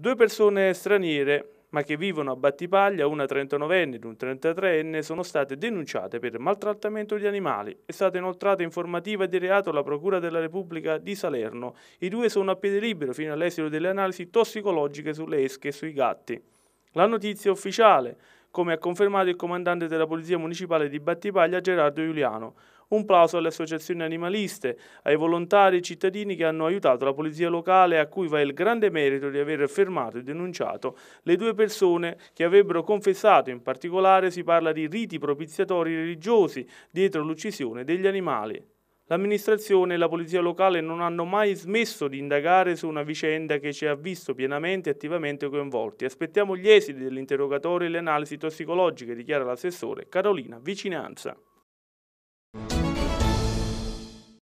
Due persone straniere ma che vivono a Battipaglia, una 39enne ed un 33enne, sono state denunciate per maltrattamento di animali. È stata inoltrata informativa di reato alla Procura della Repubblica di Salerno. I due sono a piede libero fino all'esito delle analisi tossicologiche sulle esche e sui gatti. La notizia è ufficiale, come ha confermato il comandante della Polizia Municipale di Battipaglia Gerardo Giuliano. Un plauso alle associazioni animaliste, ai volontari e cittadini che hanno aiutato la polizia locale a cui va il grande merito di aver fermato e denunciato le due persone che avrebbero confessato, in particolare si parla di riti propiziatori religiosi dietro l'uccisione degli animali. L'amministrazione e la polizia locale non hanno mai smesso di indagare su una vicenda che ci ha visto pienamente e attivamente coinvolti. Aspettiamo gli esiti dell'interrogatorio e le analisi tossicologiche, dichiara l'assessore Carolina Vicinanza. Música